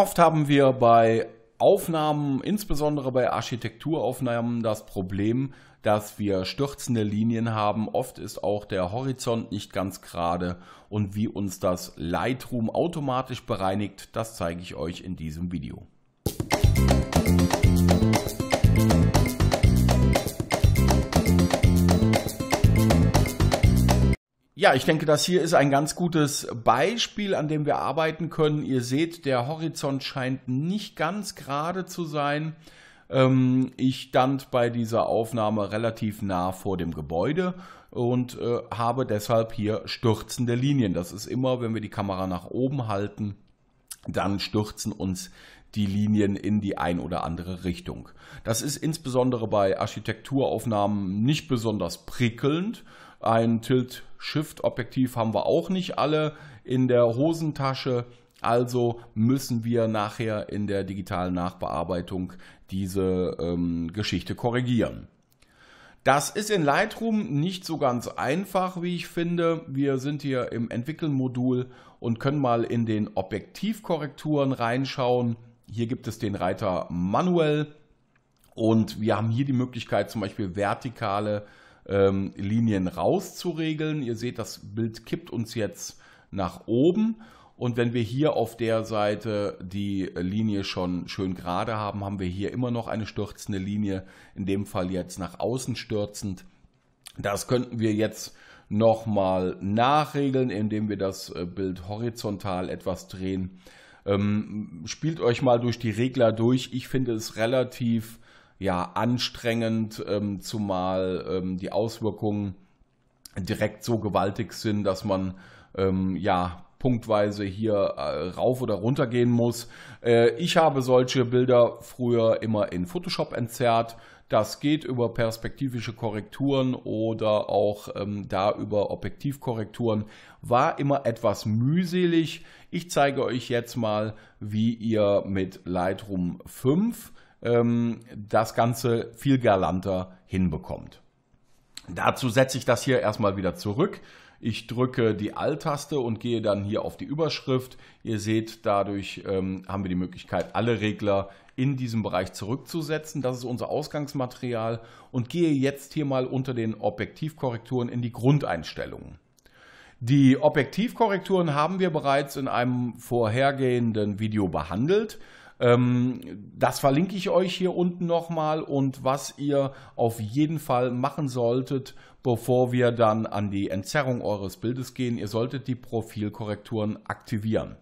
Oft haben wir bei Aufnahmen, insbesondere bei Architekturaufnahmen, das Problem, dass wir stürzende Linien haben. Oft ist auch der Horizont nicht ganz gerade und wie uns das Lightroom automatisch bereinigt, das zeige ich euch in diesem Video. Ja, ich denke, das hier ist ein ganz gutes Beispiel, an dem wir arbeiten können. Ihr seht, der Horizont scheint nicht ganz gerade zu sein. Ähm, ich stand bei dieser Aufnahme relativ nah vor dem Gebäude und äh, habe deshalb hier stürzende Linien. Das ist immer, wenn wir die Kamera nach oben halten, dann stürzen uns die Linien in die ein oder andere Richtung. Das ist insbesondere bei Architekturaufnahmen nicht besonders prickelnd ein Tilt-Shift-Objektiv haben wir auch nicht alle in der Hosentasche. Also müssen wir nachher in der digitalen Nachbearbeitung diese ähm, Geschichte korrigieren. Das ist in Lightroom nicht so ganz einfach, wie ich finde. Wir sind hier im Entwickeln-Modul und können mal in den Objektivkorrekturen reinschauen. Hier gibt es den Reiter manuell und wir haben hier die Möglichkeit, zum Beispiel vertikale ähm, Linien rauszuregeln. Ihr seht, das Bild kippt uns jetzt nach oben. Und wenn wir hier auf der Seite die Linie schon schön gerade haben, haben wir hier immer noch eine stürzende Linie, in dem Fall jetzt nach außen stürzend. Das könnten wir jetzt nochmal nachregeln, indem wir das äh, Bild horizontal etwas drehen. Ähm, spielt euch mal durch die Regler durch. Ich finde es relativ ja anstrengend, ähm, zumal ähm, die Auswirkungen direkt so gewaltig sind, dass man ähm, ja punktweise hier äh, rauf oder runter gehen muss. Äh, ich habe solche Bilder früher immer in Photoshop entzerrt. Das geht über perspektivische Korrekturen oder auch ähm, da über Objektivkorrekturen. War immer etwas mühselig. Ich zeige euch jetzt mal, wie ihr mit Lightroom 5 ähm, das Ganze viel galanter hinbekommt. Dazu setze ich das hier erstmal wieder zurück. Ich drücke die Alt-Taste und gehe dann hier auf die Überschrift. Ihr seht, dadurch ähm, haben wir die Möglichkeit, alle Regler in diesem Bereich zurückzusetzen. Das ist unser Ausgangsmaterial und gehe jetzt hier mal unter den Objektivkorrekturen in die Grundeinstellungen. Die Objektivkorrekturen haben wir bereits in einem vorhergehenden Video behandelt. Ähm, das verlinke ich euch hier unten nochmal und was ihr auf jeden Fall machen solltet, bevor wir dann an die Entzerrung eures Bildes gehen, ihr solltet die Profilkorrekturen aktivieren.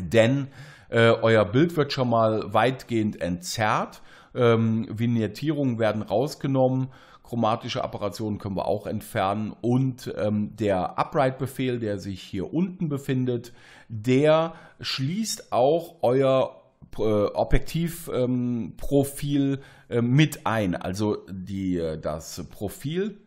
Denn äh, euer Bild wird schon mal weitgehend entzerrt, ähm, Vignettierungen werden rausgenommen, chromatische Apparationen können wir auch entfernen und ähm, der Upright-Befehl, der sich hier unten befindet, der schließt auch euer äh, Objektivprofil ähm, äh, mit ein. Also die, äh, das Profil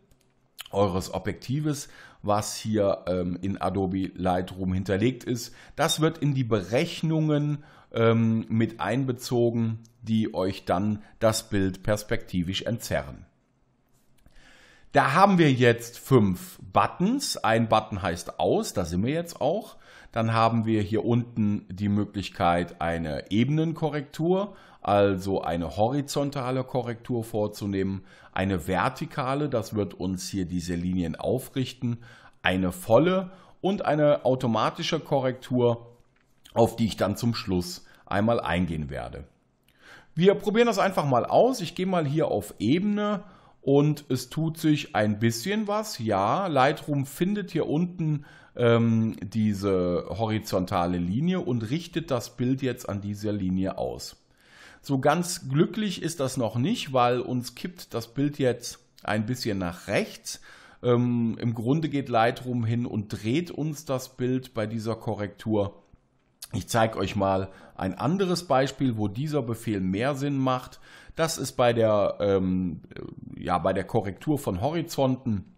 eures Objektives, was hier ähm, in Adobe Lightroom hinterlegt ist, das wird in die Berechnungen ähm, mit einbezogen, die euch dann das Bild perspektivisch entzerren. Da haben wir jetzt fünf Buttons. Ein Button heißt aus, da sind wir jetzt auch. Dann haben wir hier unten die Möglichkeit, eine Ebenenkorrektur, also eine horizontale Korrektur vorzunehmen, eine vertikale, das wird uns hier diese Linien aufrichten, eine volle und eine automatische Korrektur, auf die ich dann zum Schluss einmal eingehen werde. Wir probieren das einfach mal aus. Ich gehe mal hier auf Ebene und es tut sich ein bisschen was. Ja, Lightroom findet hier unten ähm, diese horizontale Linie und richtet das Bild jetzt an dieser Linie aus. So ganz glücklich ist das noch nicht, weil uns kippt das Bild jetzt ein bisschen nach rechts. Ähm, Im Grunde geht Lightroom hin und dreht uns das Bild bei dieser Korrektur. Ich zeige euch mal ein anderes Beispiel, wo dieser Befehl mehr Sinn macht. Das ist bei der ähm, ja, bei der Korrektur von Horizonten.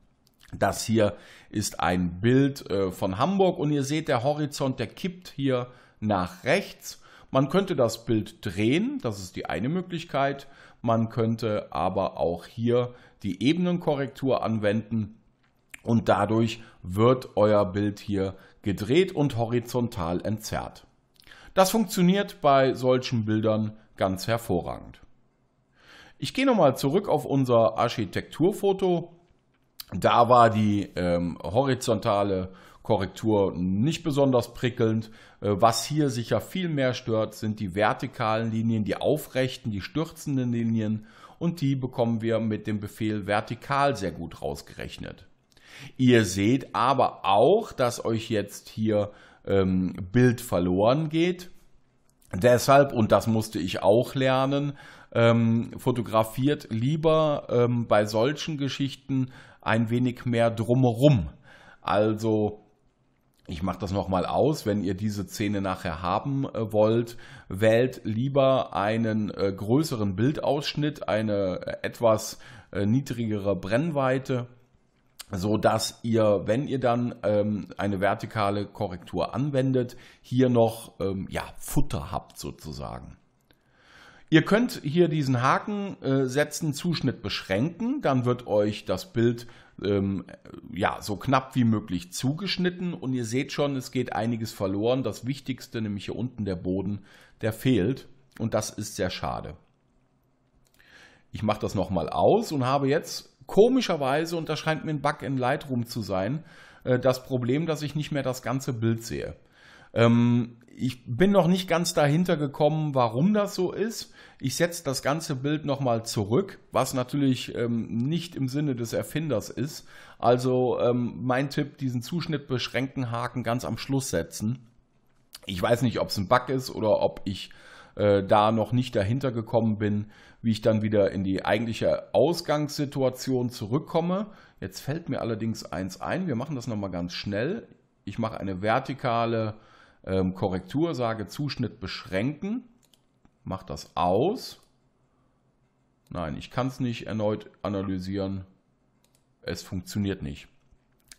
Das hier ist ein Bild äh, von Hamburg und ihr seht, der Horizont, der kippt hier nach rechts. Man könnte das Bild drehen, das ist die eine Möglichkeit. Man könnte aber auch hier die Ebenenkorrektur anwenden und dadurch wird euer Bild hier gedreht und horizontal entzerrt. Das funktioniert bei solchen Bildern ganz hervorragend. Ich gehe nochmal zurück auf unser Architekturfoto. Da war die ähm, horizontale Korrektur nicht besonders prickelnd. Äh, was hier sicher viel mehr stört, sind die vertikalen Linien, die aufrechten, die stürzenden Linien und die bekommen wir mit dem Befehl vertikal sehr gut rausgerechnet. Ihr seht aber auch, dass euch jetzt hier ähm, Bild verloren geht deshalb, und das musste ich auch lernen, ähm, fotografiert lieber ähm, bei solchen Geschichten ein wenig mehr drumherum. Also ich mache das nochmal aus, wenn ihr diese Szene nachher haben äh, wollt, wählt lieber einen äh, größeren Bildausschnitt, eine äh, etwas niedrigere Brennweite so dass ihr, wenn ihr dann ähm, eine vertikale Korrektur anwendet, hier noch ähm, ja, Futter habt sozusagen. Ihr könnt hier diesen Haken äh, setzen, Zuschnitt beschränken, dann wird euch das Bild ähm, ja, so knapp wie möglich zugeschnitten und ihr seht schon, es geht einiges verloren. Das Wichtigste, nämlich hier unten der Boden, der fehlt und das ist sehr schade. Ich mache das nochmal aus und habe jetzt komischerweise, und das scheint mir ein Bug in Lightroom zu sein, äh, das Problem, dass ich nicht mehr das ganze Bild sehe. Ähm, ich bin noch nicht ganz dahinter gekommen, warum das so ist. Ich setze das ganze Bild nochmal zurück, was natürlich ähm, nicht im Sinne des Erfinders ist. Also ähm, mein Tipp, diesen Zuschnitt beschränkten Haken ganz am Schluss setzen. Ich weiß nicht, ob es ein Bug ist oder ob ich äh, da noch nicht dahinter gekommen bin, wie ich dann wieder in die eigentliche Ausgangssituation zurückkomme. Jetzt fällt mir allerdings eins ein. Wir machen das nochmal ganz schnell. Ich mache eine vertikale ähm, Korrektur, sage Zuschnitt beschränken, mache das aus. Nein, ich kann es nicht erneut analysieren. Es funktioniert nicht.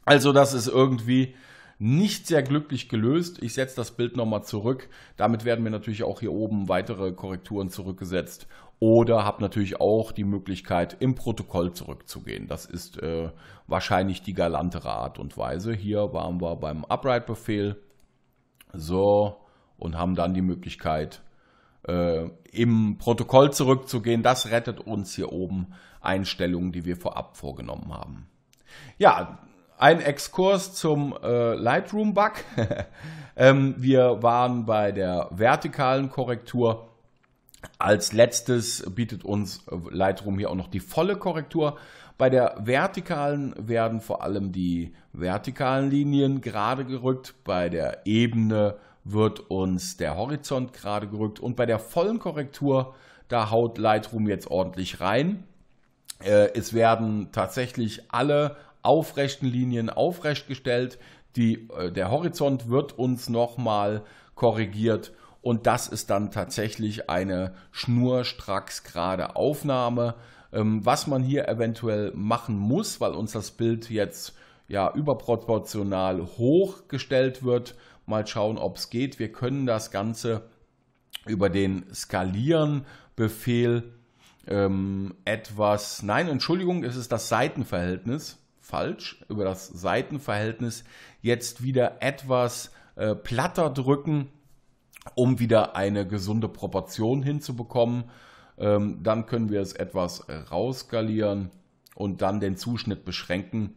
Also das ist irgendwie nicht sehr glücklich gelöst. Ich setze das Bild nochmal zurück. Damit werden mir natürlich auch hier oben weitere Korrekturen zurückgesetzt. Oder habe natürlich auch die Möglichkeit, im Protokoll zurückzugehen. Das ist äh, wahrscheinlich die galantere Art und Weise. Hier waren wir beim Upright-Befehl. So, und haben dann die Möglichkeit, äh, im Protokoll zurückzugehen. Das rettet uns hier oben Einstellungen, die wir vorab vorgenommen haben. Ja, ein Exkurs zum äh, Lightroom-Bug. ähm, wir waren bei der vertikalen Korrektur. Als letztes bietet uns äh, Lightroom hier auch noch die volle Korrektur. Bei der vertikalen werden vor allem die vertikalen Linien gerade gerückt. Bei der Ebene wird uns der Horizont gerade gerückt. Und bei der vollen Korrektur, da haut Lightroom jetzt ordentlich rein. Äh, es werden tatsächlich alle aufrechten Linien aufrecht gestellt. Die, äh, der Horizont wird uns nochmal korrigiert und das ist dann tatsächlich eine schnurstracks gerade Aufnahme. Ähm, was man hier eventuell machen muss, weil uns das Bild jetzt ja überproportional hochgestellt wird, mal schauen, ob es geht. Wir können das Ganze über den Skalieren-Befehl ähm, etwas, nein, Entschuldigung, es ist das Seitenverhältnis falsch, über das Seitenverhältnis jetzt wieder etwas äh, platter drücken, um wieder eine gesunde Proportion hinzubekommen. Ähm, dann können wir es etwas äh, rausskalieren und dann den Zuschnitt beschränken.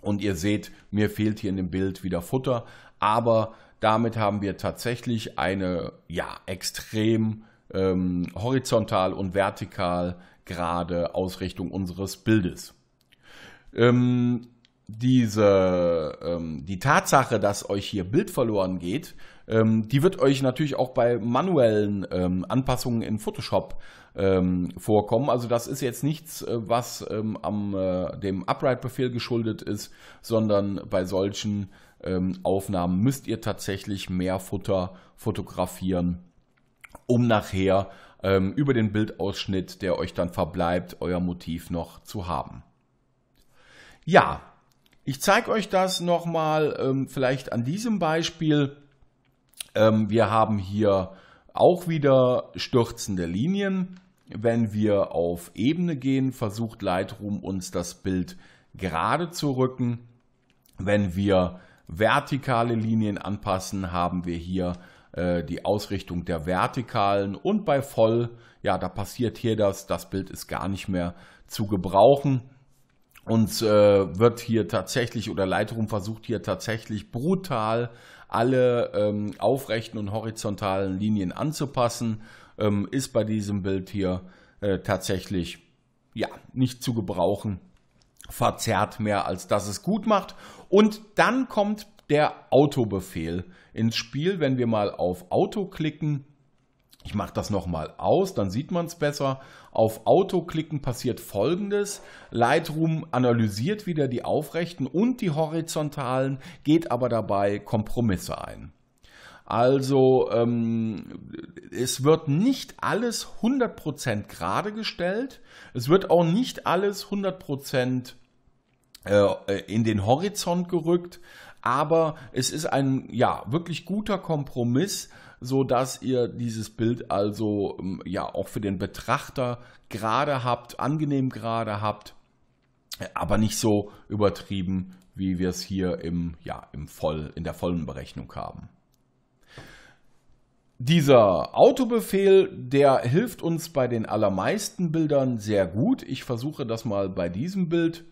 Und ihr seht, mir fehlt hier in dem Bild wieder Futter, aber damit haben wir tatsächlich eine ja, extrem ähm, horizontal und vertikal gerade Ausrichtung unseres Bildes ähm, diese, ähm, die Tatsache, dass euch hier Bild verloren geht, ähm, die wird euch natürlich auch bei manuellen ähm, Anpassungen in Photoshop ähm, vorkommen. Also das ist jetzt nichts, äh, was ähm, am, äh, dem Upright-Befehl geschuldet ist, sondern bei solchen ähm, Aufnahmen müsst ihr tatsächlich mehr Futter fotografieren, um nachher über den Bildausschnitt, der euch dann verbleibt, euer Motiv noch zu haben. Ja, ich zeige euch das nochmal ähm, vielleicht an diesem Beispiel. Ähm, wir haben hier auch wieder stürzende Linien. Wenn wir auf Ebene gehen, versucht Lightroom uns das Bild gerade zu rücken. Wenn wir vertikale Linien anpassen, haben wir hier äh, die Ausrichtung der vertikalen und bei voll, ja, da passiert hier das, das Bild ist gar nicht mehr zu gebrauchen. Und äh, wird hier tatsächlich oder Leitrum versucht hier tatsächlich brutal alle ähm, aufrechten und horizontalen Linien anzupassen, ähm, ist bei diesem Bild hier äh, tatsächlich ja nicht zu gebrauchen, verzerrt mehr als dass es gut macht. Und dann kommt der Autobefehl ins Spiel, wenn wir mal auf Auto klicken ich mache das nochmal aus, dann sieht man es besser. Auf Auto klicken passiert folgendes. Lightroom analysiert wieder die aufrechten und die horizontalen, geht aber dabei Kompromisse ein. Also ähm, es wird nicht alles 100% gerade gestellt. Es wird auch nicht alles 100% äh, äh, in den Horizont gerückt. Aber es ist ein ja wirklich guter Kompromiss, so dass ihr dieses Bild also ähm, ja auch für den Betrachter gerade habt, angenehm gerade habt, aber nicht so übertrieben, wie wir es hier im ja im voll in der vollen Berechnung haben. Dieser Autobefehl, der hilft uns bei den allermeisten Bildern sehr gut. Ich versuche das mal bei diesem Bild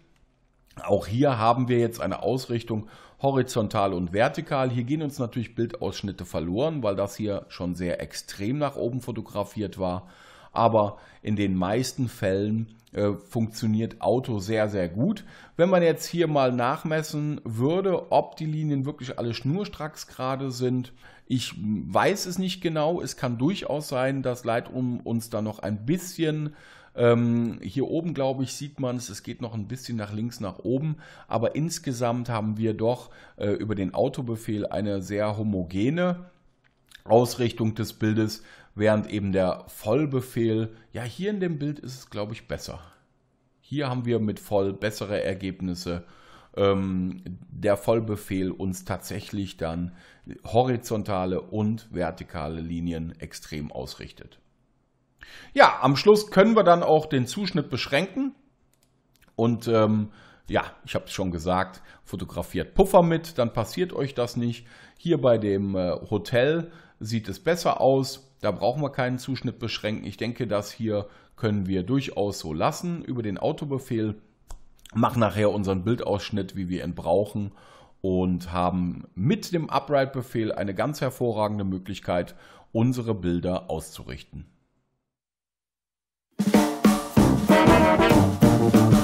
auch hier haben wir jetzt eine Ausrichtung horizontal und vertikal. Hier gehen uns natürlich Bildausschnitte verloren, weil das hier schon sehr extrem nach oben fotografiert war. Aber in den meisten Fällen äh, funktioniert Auto sehr, sehr gut. Wenn man jetzt hier mal nachmessen würde, ob die Linien wirklich alle schnurstracks gerade sind, ich weiß es nicht genau. Es kann durchaus sein, dass Lightroom uns da noch ein bisschen ähm, hier oben, glaube ich, sieht man es, es geht noch ein bisschen nach links, nach oben, aber insgesamt haben wir doch äh, über den Autobefehl eine sehr homogene Ausrichtung des Bildes, während eben der Vollbefehl, ja, hier in dem Bild ist es, glaube ich, besser. Hier haben wir mit Voll bessere Ergebnisse ähm, der Vollbefehl uns tatsächlich dann horizontale und vertikale Linien extrem ausrichtet. Ja, am Schluss können wir dann auch den Zuschnitt beschränken. Und ähm, ja, ich habe es schon gesagt, fotografiert Puffer mit, dann passiert euch das nicht. Hier bei dem äh, Hotel sieht es besser aus. Da brauchen wir keinen Zuschnitt beschränken. Ich denke, das hier können wir durchaus so lassen über den Autobefehl. Machen nachher unseren Bildausschnitt, wie wir ihn brauchen und haben mit dem Upright-Befehl eine ganz hervorragende Möglichkeit, unsere Bilder auszurichten. Thank you.